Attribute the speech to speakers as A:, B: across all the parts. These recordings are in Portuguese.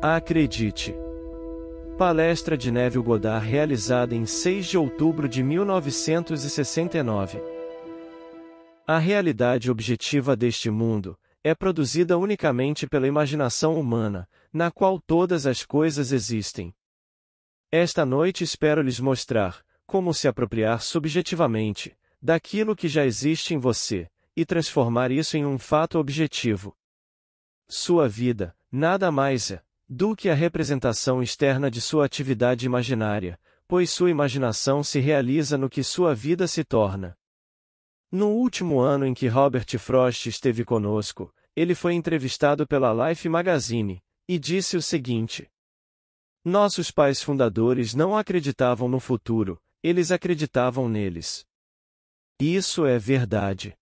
A: Acredite! Palestra de Neville Goddard realizada em 6 de outubro de 1969. A realidade objetiva deste mundo é produzida unicamente pela imaginação humana, na qual todas as coisas existem. Esta noite espero lhes mostrar como se apropriar subjetivamente daquilo que já existe em você e transformar isso em um fato objetivo. Sua vida nada mais é do que a representação externa de sua atividade imaginária, pois sua imaginação se realiza no que sua vida se torna. No último ano em que Robert Frost esteve conosco, ele foi entrevistado pela Life Magazine e disse o seguinte: Nossos pais fundadores não acreditavam no futuro, eles acreditavam neles. Isso é verdade.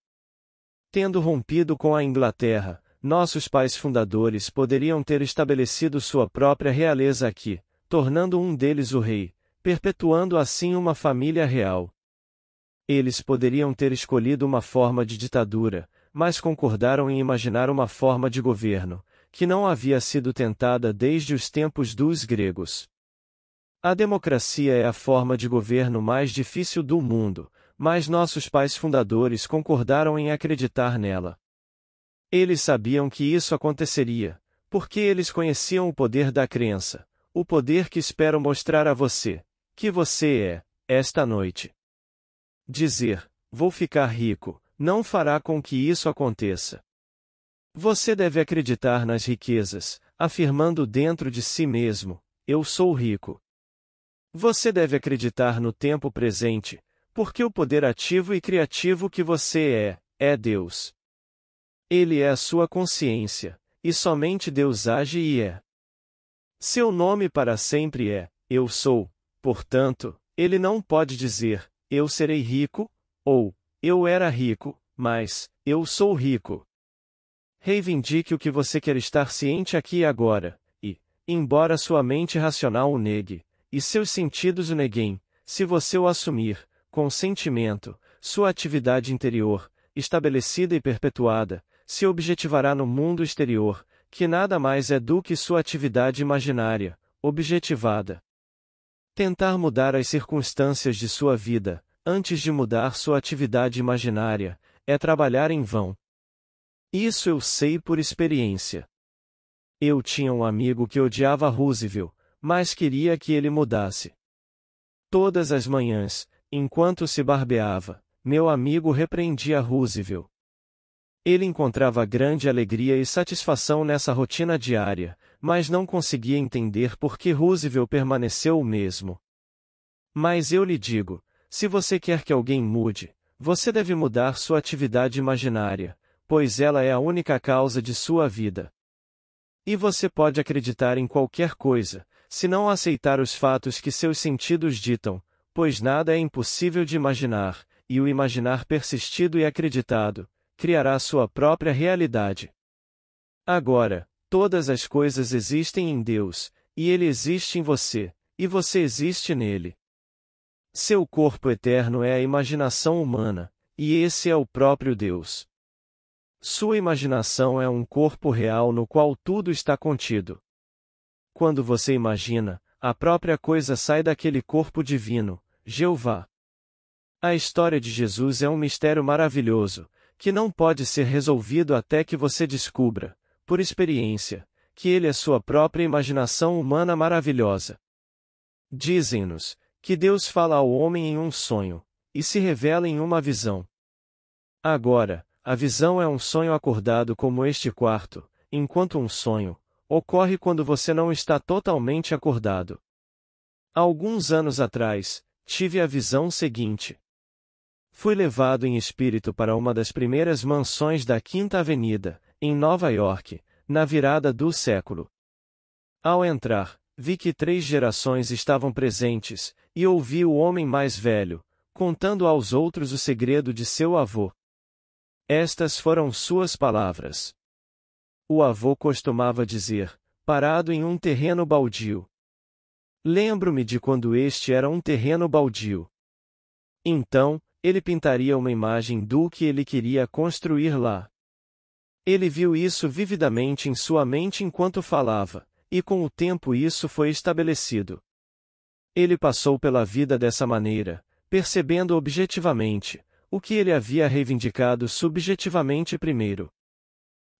A: Tendo rompido com a Inglaterra, nossos pais fundadores poderiam ter estabelecido sua própria realeza aqui, tornando um deles o rei, perpetuando assim uma família real. Eles poderiam ter escolhido uma forma de ditadura, mas concordaram em imaginar uma forma de governo, que não havia sido tentada desde os tempos dos gregos. A democracia é a forma de governo mais difícil do mundo, mas nossos pais fundadores concordaram em acreditar nela. Eles sabiam que isso aconteceria, porque eles conheciam o poder da crença, o poder que espero mostrar a você, que você é, esta noite. Dizer, vou ficar rico, não fará com que isso aconteça. Você deve acreditar nas riquezas, afirmando dentro de si mesmo: Eu sou rico. Você deve acreditar no tempo presente, porque o poder ativo e criativo que você é, é Deus. Ele é a sua consciência, e somente Deus age e é. Seu nome para sempre é, Eu sou, portanto, ele não pode dizer, Eu serei rico, ou, Eu era rico, mas, Eu sou rico. Reivindique o que você quer estar ciente aqui e agora, e, embora sua mente racional o negue, e seus sentidos o neguem, se você o assumir, com sentimento, sua atividade interior, estabelecida e perpetuada, se objetivará no mundo exterior, que nada mais é do que sua atividade imaginária, objetivada. Tentar mudar as circunstâncias de sua vida, antes de mudar sua atividade imaginária, é trabalhar em vão. Isso eu sei por experiência. Eu tinha um amigo que odiava Roosevelt, mas queria que ele mudasse. Todas as manhãs, enquanto se barbeava, meu amigo repreendia Roosevelt. Ele encontrava grande alegria e satisfação nessa rotina diária, mas não conseguia entender por que Roosevelt permaneceu o mesmo. Mas eu lhe digo: se você quer que alguém mude, você deve mudar sua atividade imaginária, pois ela é a única causa de sua vida. E você pode acreditar em qualquer coisa, se não aceitar os fatos que seus sentidos ditam, pois nada é impossível de imaginar, e o imaginar persistido e acreditado, criará sua própria realidade. Agora, todas as coisas existem em Deus, e Ele existe em você, e você existe nele. Seu corpo eterno é a imaginação humana, e esse é o próprio Deus. Sua imaginação é um corpo real no qual tudo está contido. Quando você imagina, a própria coisa sai daquele corpo divino, Jeová. A história de Jesus é um mistério maravilhoso, que não pode ser resolvido até que você descubra, por experiência, que ele é sua própria imaginação humana maravilhosa. Dizem-nos que Deus fala ao homem em um sonho, e se revela em uma visão. Agora, a visão é um sonho acordado como este quarto, enquanto um sonho ocorre quando você não está totalmente acordado. alguns anos atrás, tive a visão seguinte. Fui levado em espírito para uma das primeiras mansões da Quinta Avenida, em Nova York, na virada do século. Ao entrar, vi que três gerações estavam presentes, e ouvi o homem mais velho, contando aos outros o segredo de seu avô. Estas foram suas palavras. O avô costumava dizer, parado em um terreno baldio. Lembro-me de quando este era um terreno baldio. Então, ele pintaria uma imagem do que ele queria construir lá. Ele viu isso vividamente em sua mente enquanto falava, e com o tempo isso foi estabelecido. Ele passou pela vida dessa maneira, percebendo objetivamente o que ele havia reivindicado subjetivamente primeiro.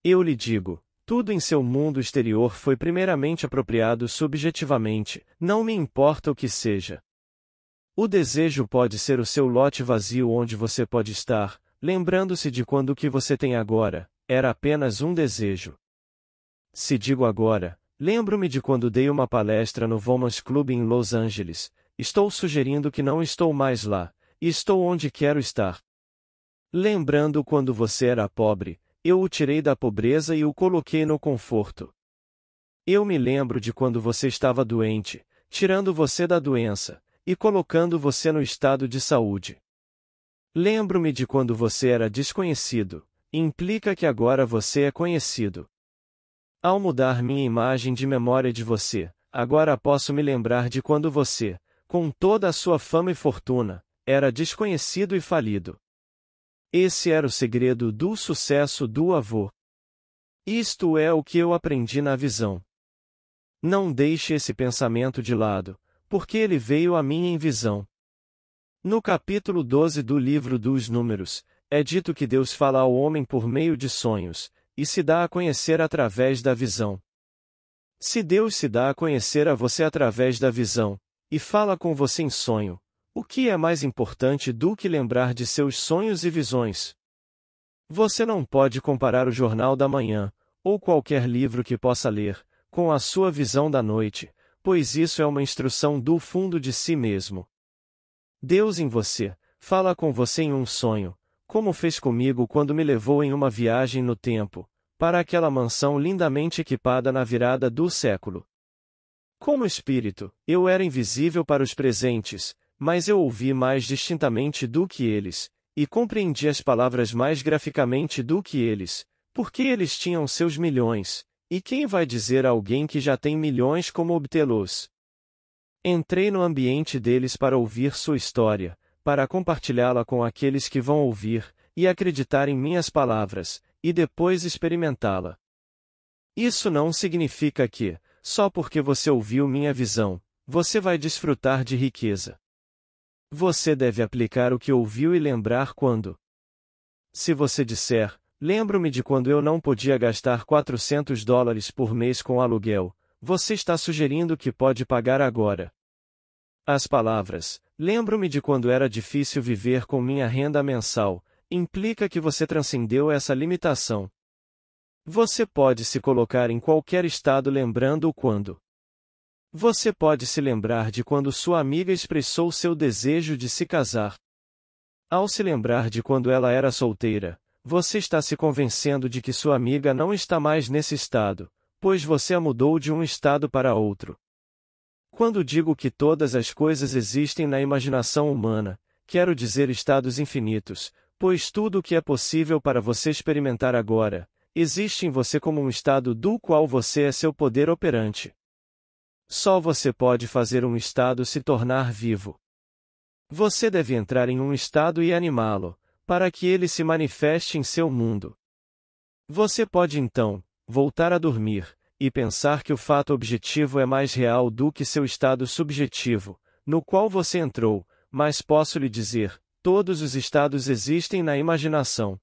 A: Eu lhe digo, tudo em seu mundo exterior foi primeiramente apropriado subjetivamente, não me importa o que seja. O desejo pode ser o seu lote vazio onde você pode estar, lembrando-se de quando o que você tem agora era apenas um desejo. Se digo agora, lembro-me de quando dei uma palestra no Vomans Club em Los Angeles, estou sugerindo que não estou mais lá, e estou onde quero estar. Lembrando quando você era pobre, eu o tirei da pobreza e o coloquei no conforto. Eu me lembro de quando você estava doente, tirando você da doença, e colocando você no estado de saúde. Lembro-me de quando você era desconhecido, implica que agora você é conhecido. Ao mudar minha imagem de memória de você, agora posso me lembrar de quando você, com toda a sua fama e fortuna, era desconhecido e falido. Esse era o segredo do sucesso do avô. Isto é o que eu aprendi na visão. Não deixe esse pensamento de lado, porque ele veio a mim em visão. No capítulo 12 do livro dos Números, é dito que Deus fala ao homem por meio de sonhos, e se dá a conhecer através da visão. Se Deus se dá a conhecer a você através da visão, e fala com você em sonho, o que é mais importante do que lembrar de seus sonhos e visões? Você não pode comparar o Jornal da Manhã, ou qualquer livro que possa ler, com a sua visão da noite, pois isso é uma instrução do fundo de si mesmo. Deus em você, fala com você em um sonho, como fez comigo quando me levou em uma viagem no tempo, para aquela mansão lindamente equipada na virada do século. Como espírito, eu era invisível para os presentes, mas eu ouvi mais distintamente do que eles, e compreendi as palavras mais graficamente do que eles, porque eles tinham seus milhões, e quem vai dizer a alguém que já tem milhões como obtê-los? Entrei no ambiente deles para ouvir sua história, para compartilhá-la com aqueles que vão ouvir e acreditar em minhas palavras, e depois experimentá-la. Isso não significa que, só porque você ouviu minha visão, você vai desfrutar de riqueza. Você deve aplicar o que ouviu e lembrar quando. Se você disser, Lembro-me de quando eu não podia gastar 400 dólares por mês com aluguel. Você está sugerindo que pode pagar agora. As palavras, lembro-me de quando era difícil viver com minha renda mensal, implica que você transcendeu essa limitação. Você pode se colocar em qualquer estado lembrando o quando. Você pode se lembrar de quando sua amiga expressou seu desejo de se casar. Ao se lembrar de quando ela era solteira, você está se convencendo de que sua amiga não está mais nesse estado, pois você a mudou de um estado para outro. Quando digo que todas as coisas existem na imaginação humana, quero dizer estados infinitos, pois tudo o que é possível para você experimentar agora, existe em você como um estado do qual você é seu poder operante. Só você pode fazer um estado se tornar vivo. Você deve entrar em um estado e animá-lo, para que ele se manifeste em seu mundo. Você pode então voltar a dormir e pensar que o fato objetivo é mais real do que seu estado subjetivo, no qual você entrou, mas posso lhe dizer, todos os estados existem na imaginação.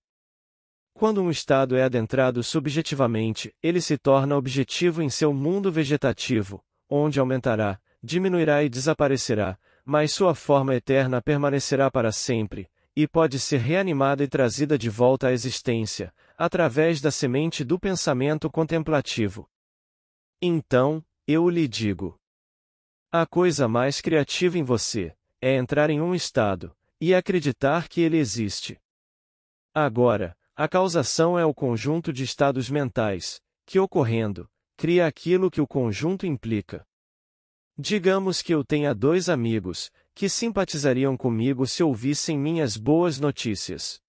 A: Quando um estado é adentrado subjetivamente, ele se torna objetivo em seu mundo vegetativo, onde aumentará, diminuirá e desaparecerá, mas sua forma eterna permanecerá para sempre, e pode ser reanimada e trazida de volta à existência, através da semente do pensamento contemplativo. Então, eu lhe digo: a coisa mais criativa em você é entrar em um estado e acreditar que ele existe. Agora, a causação é o conjunto de estados mentais, que ocorrendo, cria aquilo que o conjunto implica. Digamos que eu tenha dois amigos, que simpatizariam comigo se ouvissem minhas boas notícias.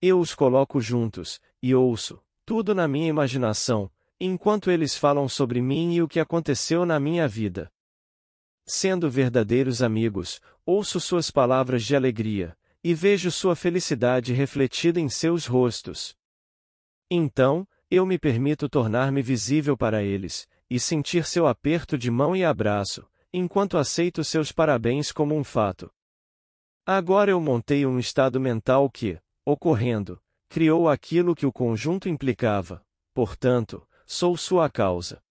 A: Eu os coloco juntos, e ouço, tudo na minha imaginação, enquanto eles falam sobre mim e o que aconteceu na minha vida. Sendo verdadeiros amigos, ouço suas palavras de alegria, e vejo sua felicidade refletida em seus rostos. Então, eu me permito tornar-me visível para eles, e sentir seu aperto de mão e abraço, enquanto aceito seus parabéns como um fato. Agora eu montei um estado mental que, ocorrendo, criou aquilo que o conjunto implicava, portanto, sou sua causa.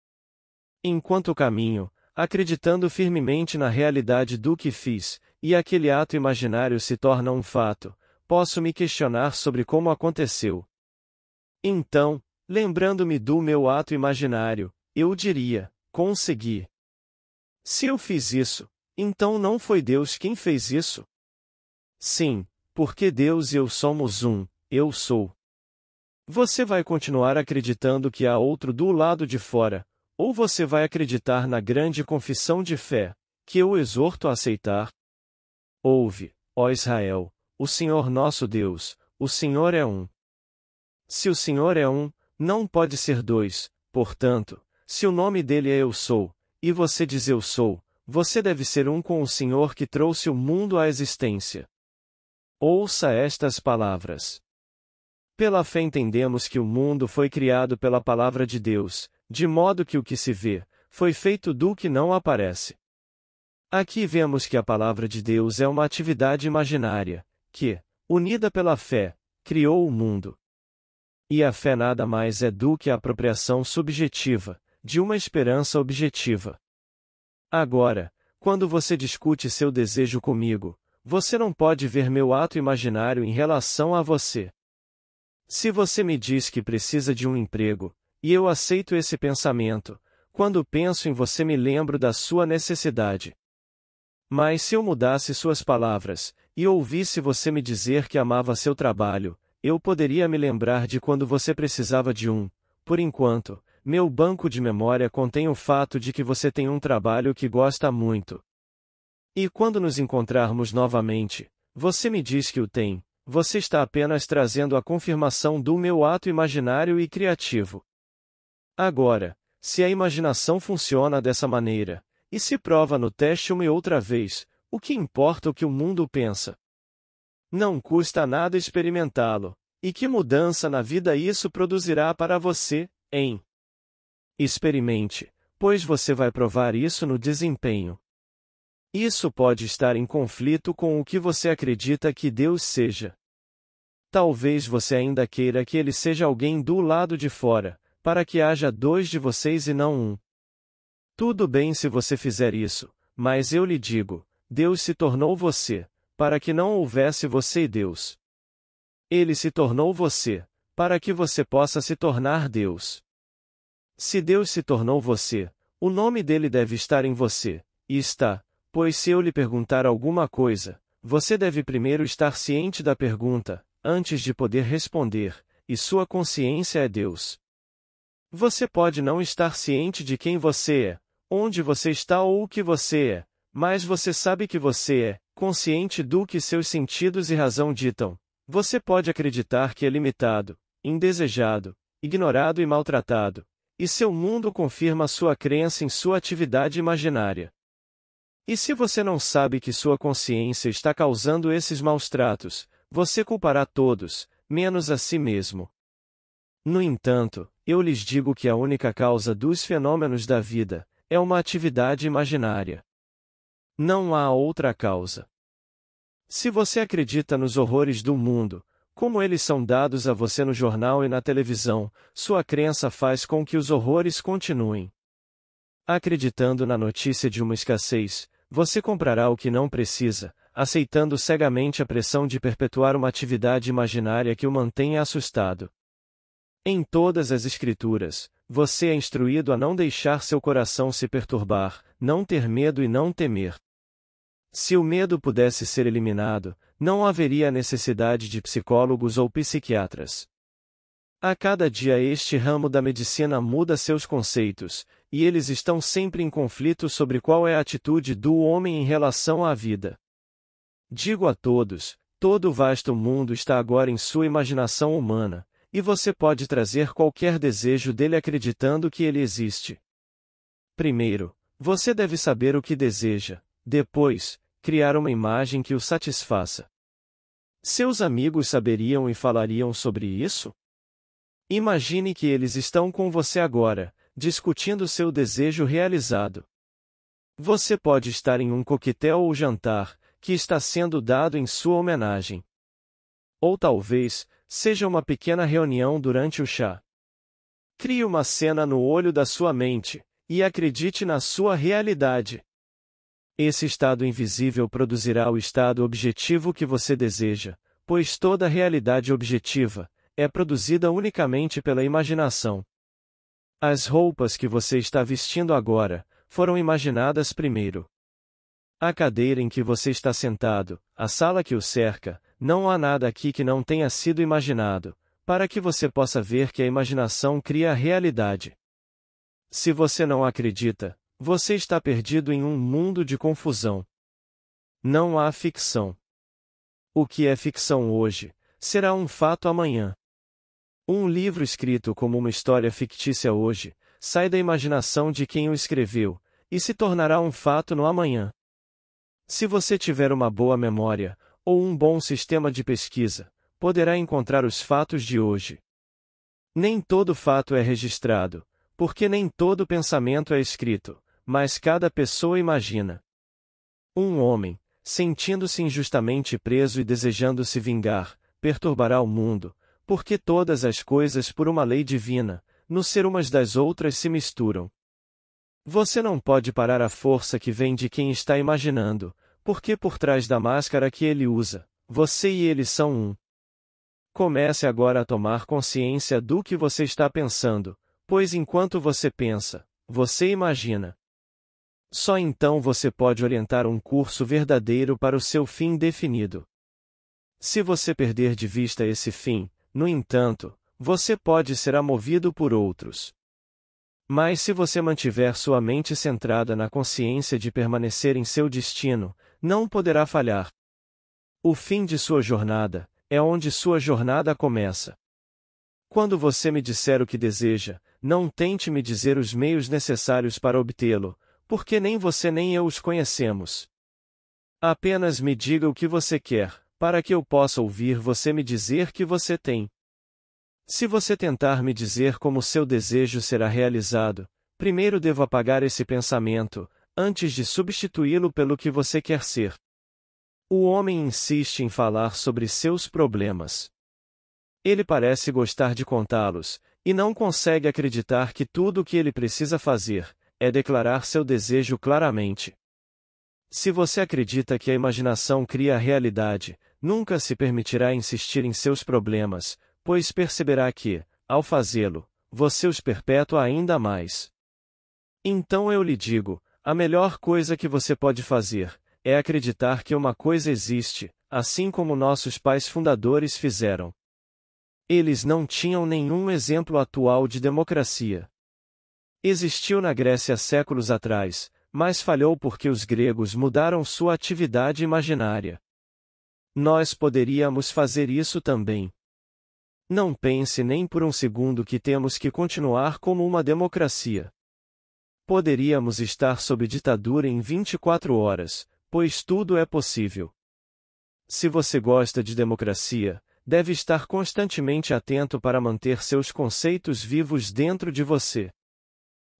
A: Enquanto caminho, acreditando firmemente na realidade do que fiz, e aquele ato imaginário se torna um fato, posso me questionar sobre como aconteceu. Então, lembrando-me do meu ato imaginário, eu diria: consegui. Se eu fiz isso, então não foi Deus quem fez isso? Sim, porque Deus e eu somos um, eu sou. Você vai continuar acreditando que há outro do lado de fora, ou você vai acreditar na grande confissão de fé, que eu exorto a aceitar? Ouve, ó Israel, o Senhor nosso Deus, o Senhor é um. Se o Senhor é um, não pode ser dois, portanto, se o nome dele é Eu Sou, e você diz eu sou, você deve ser um com o Senhor que trouxe o mundo à existência. Ouça estas palavras. Pela fé entendemos que o mundo foi criado pela palavra de Deus, de modo que o que se vê, foi feito do que não aparece. Aqui vemos que a palavra de Deus é uma atividade imaginária, que, unida pela fé, criou o mundo. E a fé nada mais é do que a apropriação subjetiva, de uma esperança objetiva. Agora, quando você discute seu desejo comigo, você não pode ver meu ato imaginário em relação a você. Se você me diz que precisa de um emprego, e eu aceito esse pensamento, quando penso em você me lembro da sua necessidade. Mas se eu mudasse suas palavras, e ouvisse você me dizer que amava seu trabalho, eu poderia me lembrar de quando você precisava de um. Por enquanto, meu banco de memória contém o fato de que você tem um trabalho que gosta muito. E quando nos encontrarmos novamente, você me diz que o tem, você está apenas trazendo a confirmação do meu ato imaginário e criativo. Agora, se a imaginação funciona dessa maneira, e se prova no teste uma e outra vez, o que importa o que o mundo pensa? Não custa nada experimentá-lo. E que mudança na vida isso produzirá para você, hein? Experimente, pois você vai provar isso no desempenho. Isso pode estar em conflito com o que você acredita que Deus seja. Talvez você ainda queira que ele seja alguém do lado de fora, para que haja dois de vocês e não um. Tudo bem se você fizer isso, mas eu lhe digo: Deus se tornou você, para que não houvesse você e Deus. Ele se tornou você, para que você possa se tornar Deus. Se Deus se tornou você, o nome dele deve estar em você, e está, pois se eu lhe perguntar alguma coisa, você deve primeiro estar ciente da pergunta, antes de poder responder, e sua consciência é Deus. Você pode não estar ciente de quem você é, onde você está ou o que você é, mas você sabe que você é, consciente do que seus sentidos e razão ditam. Você pode acreditar que é limitado, indesejado, ignorado e maltratado, e seu mundo confirma sua crença em sua atividade imaginária. E se você não sabe que sua consciência está causando esses maus tratos, você culpará todos, menos a si mesmo. No entanto, eu lhes digo que a única causa dos fenômenos da vida é uma atividade imaginária. Não há outra causa. Se você acredita nos horrores do mundo, como eles são dados a você no jornal e na televisão, sua crença faz com que os horrores continuem. Acreditando na notícia de uma escassez, você comprará o que não precisa, aceitando cegamente a pressão de perpetuar uma atividade imaginária que o mantém assustado. Em todas as Escrituras, você é instruído a não deixar seu coração se perturbar, não ter medo e não temer. Se o medo pudesse ser eliminado, não haveria necessidade de psicólogos ou psiquiatras. A cada dia este ramo da medicina muda seus conceitos, e eles estão sempre em conflito sobre qual é a atitude do homem em relação à vida. Digo a todos, todo o vasto mundo está agora em sua imaginação humana, e você pode trazer qualquer desejo dele acreditando que ele existe. Primeiro, você deve saber o que deseja, depois, criar uma imagem que o satisfaça. Seus amigos saberiam e falariam sobre isso? Imagine que eles estão com você agora, discutindo seu desejo realizado. Você pode estar em um coquetel ou jantar, que está sendo dado em sua homenagem. Ou talvez, seja uma pequena reunião durante o chá. Crie uma cena no olho da sua mente, e acredite na sua realidade. Esse estado invisível produzirá o estado objetivo que você deseja, pois toda realidade objetiva é produzida unicamente pela imaginação. As roupas que você está vestindo agora foram imaginadas primeiro. A cadeira em que você está sentado, a sala que o cerca, não há nada aqui que não tenha sido imaginado, para que você possa ver que a imaginação cria a realidade. Se você não acredita, você está perdido em um mundo de confusão. Não há ficção. O que é ficção hoje será um fato amanhã. Um livro escrito como uma história fictícia hoje sai da imaginação de quem o escreveu e se tornará um fato no amanhã. Se você tiver uma boa memória ou um bom sistema de pesquisa, poderá encontrar os fatos de hoje. Nem todo fato é registrado, porque nem todo pensamento é escrito mas cada pessoa imagina. Um homem, sentindo-se injustamente preso e desejando se vingar, perturbará o mundo, porque todas as coisas por uma lei divina, no ser umas das outras se misturam. Você não pode parar a força que vem de quem está imaginando, porque por trás da máscara que ele usa, você e ele são um. Comece agora a tomar consciência do que você está pensando, pois enquanto você pensa, você imagina. Só então você pode orientar um curso verdadeiro para o seu fim definido. Se você perder de vista esse fim, no entanto, você pode ser movido por outros. Mas se você mantiver sua mente centrada na consciência de permanecer em seu destino, não poderá falhar. O fim de sua jornada é onde sua jornada começa. Quando você me disser o que deseja, não tente me dizer os meios necessários para obtê-lo, porque nem você nem eu os conhecemos. Apenas me diga o que você quer, para que eu possa ouvir você me dizer que você tem. Se você tentar me dizer como seu desejo será realizado, primeiro devo apagar esse pensamento, antes de substituí-lo pelo que você quer ser. O homem insiste em falar sobre seus problemas. Ele parece gostar de contá-los, e não consegue acreditar que tudo o que ele precisa fazer é declarar seu desejo claramente. Se você acredita que a imaginação cria a realidade, nunca se permitirá insistir em seus problemas, pois perceberá que, ao fazê-lo, você os perpetua ainda mais. Então eu lhe digo: a melhor coisa que você pode fazer é acreditar que uma coisa existe, assim como nossos pais fundadores fizeram. Eles não tinham nenhum exemplo atual de democracia, Existiu na Grécia séculos atrás, mas falhou porque os gregos mudaram sua atividade imaginária. Nós poderíamos fazer isso também. Não pense nem por um segundo que temos que continuar como uma democracia. Poderíamos estar sob ditadura em 24 horas, pois tudo é possível. Se você gosta de democracia, deve estar constantemente atento para manter seus conceitos vivos dentro de você.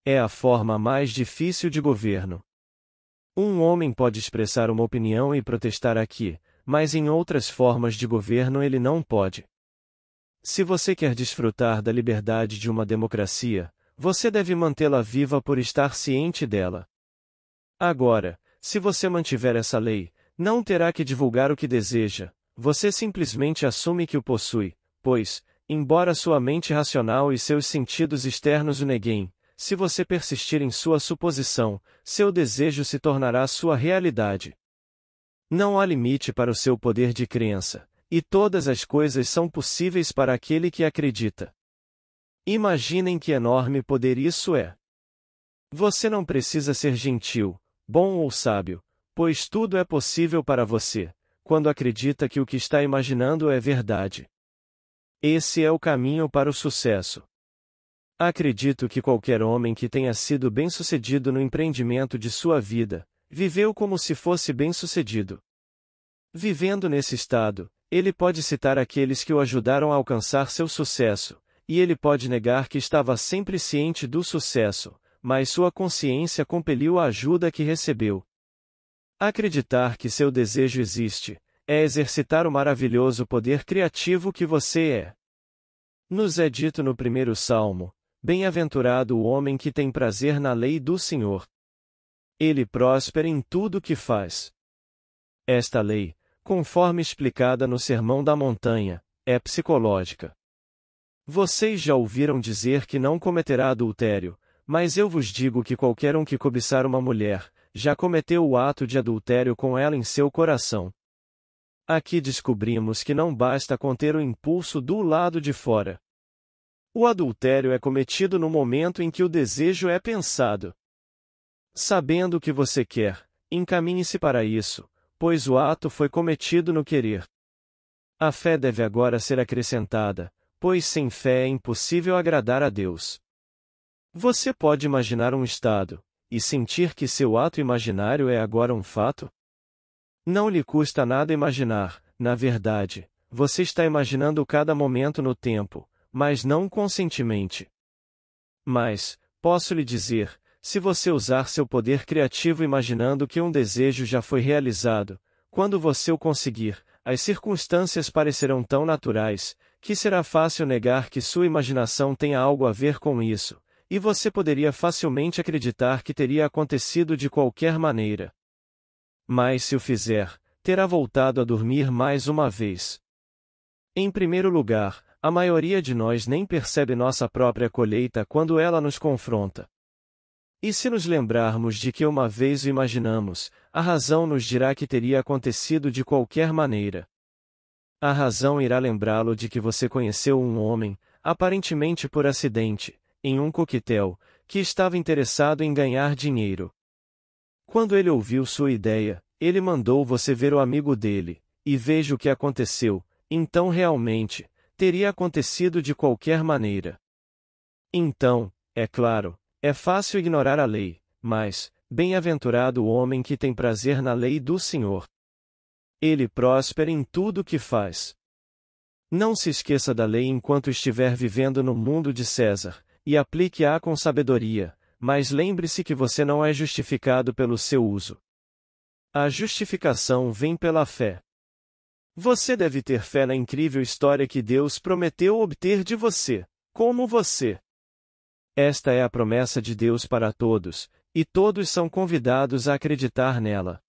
A: É a forma mais difícil de governo. Um homem pode expressar uma opinião e protestar aqui, mas em outras formas de governo ele não pode. Se você quer desfrutar da liberdade de uma democracia, você deve mantê-la viva por estar ciente dela. Agora, se você mantiver essa lei, não terá que divulgar o que deseja, você simplesmente assume que o possui, pois, embora sua mente racional e seus sentidos externos o neguem, se você persistir em sua suposição, seu desejo se tornará sua realidade. Não há limite para o seu poder de crença, e todas as coisas são possíveis para aquele que acredita. Imaginem que enorme poder isso é. Você não precisa ser gentil, bom ou sábio, pois tudo é possível para você, quando acredita que o que está imaginando é verdade. Esse é o caminho para o sucesso. Acredito que qualquer homem que tenha sido bem-sucedido no empreendimento de sua vida, viveu como se fosse bem-sucedido. Vivendo nesse estado, ele pode citar aqueles que o ajudaram a alcançar seu sucesso, e ele pode negar que estava sempre ciente do sucesso, mas sua consciência compeliu a ajuda que recebeu. Acreditar que seu desejo existe, é exercitar o maravilhoso poder criativo que você é. Nos é dito no primeiro salmo: Bem-aventurado o homem que tem prazer na lei do Senhor. Ele próspera em tudo o que faz. Esta lei, conforme explicada no Sermão da Montanha, é psicológica. Vocês já ouviram dizer que não cometerá adultério, mas eu vos digo que qualquer um que cobiçar uma mulher, já cometeu o ato de adultério com ela em seu coração. Aqui descobrimos que não basta conter o impulso do lado de fora, o adultério é cometido no momento em que o desejo é pensado. Sabendo o que você quer, encaminhe-se para isso, pois o ato foi cometido no querer. A fé deve agora ser acrescentada, pois sem fé é impossível agradar a Deus. Você pode imaginar um estado, e sentir que seu ato imaginário é agora um fato? Não lhe custa nada imaginar, na verdade, você está imaginando cada momento no tempo, mas não conscientemente. Mas, posso lhe dizer, se você usar seu poder criativo imaginando que um desejo já foi realizado, quando você o conseguir, as circunstâncias parecerão tão naturais, que será fácil negar que sua imaginação tenha algo a ver com isso, e você poderia facilmente acreditar que teria acontecido de qualquer maneira. Mas se o fizer, terá voltado a dormir mais uma vez. Em primeiro lugar, a maioria de nós nem percebe nossa própria colheita quando ela nos confronta. E se nos lembrarmos de que uma vez o imaginamos, a razão nos dirá que teria acontecido de qualquer maneira. A razão irá lembrá-lo de que você conheceu um homem, aparentemente por acidente, em um coquetel, que estava interessado em ganhar dinheiro. Quando ele ouviu sua ideia, ele mandou você ver o amigo dele, e veja o que aconteceu, então realmente, teria acontecido de qualquer maneira. Então, é claro, é fácil ignorar a lei, mas, bem-aventurado o homem que tem prazer na lei do Senhor. Ele próspera em tudo o que faz. Não se esqueça da lei enquanto estiver vivendo no mundo de César, e aplique-a com sabedoria, mas lembre-se que você não é justificado pelo seu uso. A justificação vem pela fé. Você deve ter fé na incrível história que Deus prometeu obter de você, como você. Esta é a promessa de Deus para todos, e todos são convidados a acreditar nela.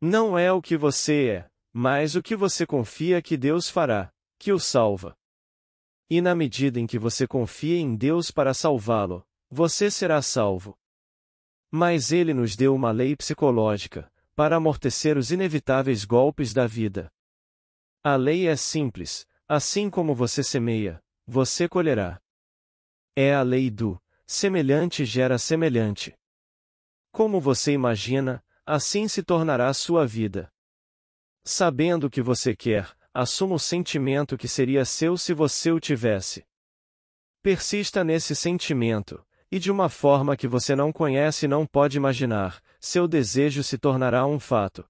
A: Não é o que você é, mas o que você confia que Deus fará, que o salva. E na medida em que você confia em Deus para salvá-lo, você será salvo. Mas ele nos deu uma lei psicológica, para amortecer os inevitáveis golpes da vida. A lei é simples: assim como você semeia, você colherá. É a lei do semelhante gera semelhante. Como você imagina, assim se tornará sua vida. Sabendo o que você quer, assuma o sentimento que seria seu se você o tivesse. Persista nesse sentimento, e de uma forma que você não conhece e não pode imaginar, seu desejo se tornará um fato.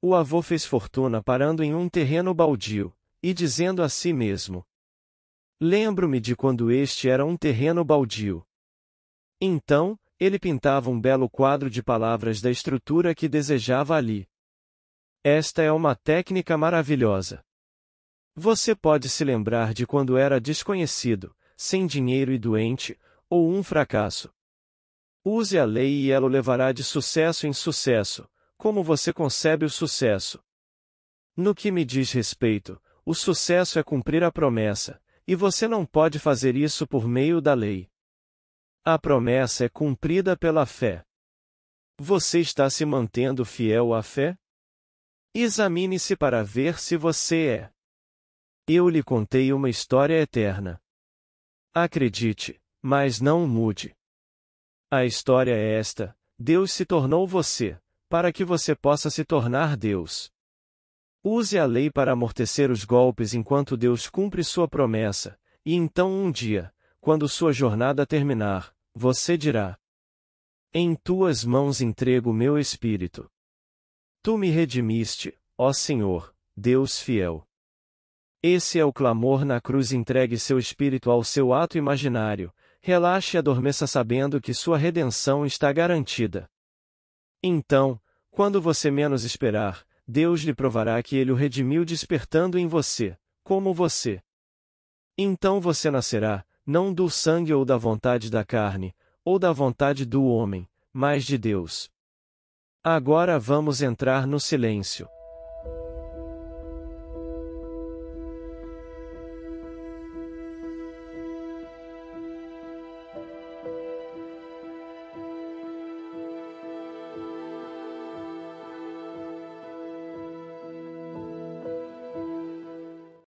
A: O avô fez fortuna parando em um terreno baldio, e dizendo a si mesmo: Lembro-me de quando este era um terreno baldio. Então, ele pintava um belo quadro de palavras da estrutura que desejava ali. Esta é uma técnica maravilhosa. Você pode se lembrar de quando era desconhecido, sem dinheiro e doente, ou um fracasso. Use a lei e ela o levará de sucesso em sucesso, como você concebe o sucesso? No que me diz respeito, o sucesso é cumprir a promessa, e você não pode fazer isso por meio da lei. A promessa é cumprida pela fé. Você está se mantendo fiel à fé? Examine-se para ver se você é. Eu lhe contei uma história eterna. Acredite, mas não mude. A história é esta: Deus se tornou você para que você possa se tornar Deus. Use a lei para amortecer os golpes enquanto Deus cumpre sua promessa, e então um dia, quando sua jornada terminar, você dirá: Em tuas mãos entrego meu espírito. Tu me redimiste, ó Senhor, Deus fiel. Esse é o clamor na cruz. Entregue seu espírito ao seu ato imaginário, relaxe e adormeça sabendo que sua redenção está garantida. Então, quando você menos esperar, Deus lhe provará que ele o redimiu despertando em você, como você. Então você nascerá, não do sangue ou da vontade da carne, ou da vontade do homem, mas de Deus. Agora vamos entrar no silêncio.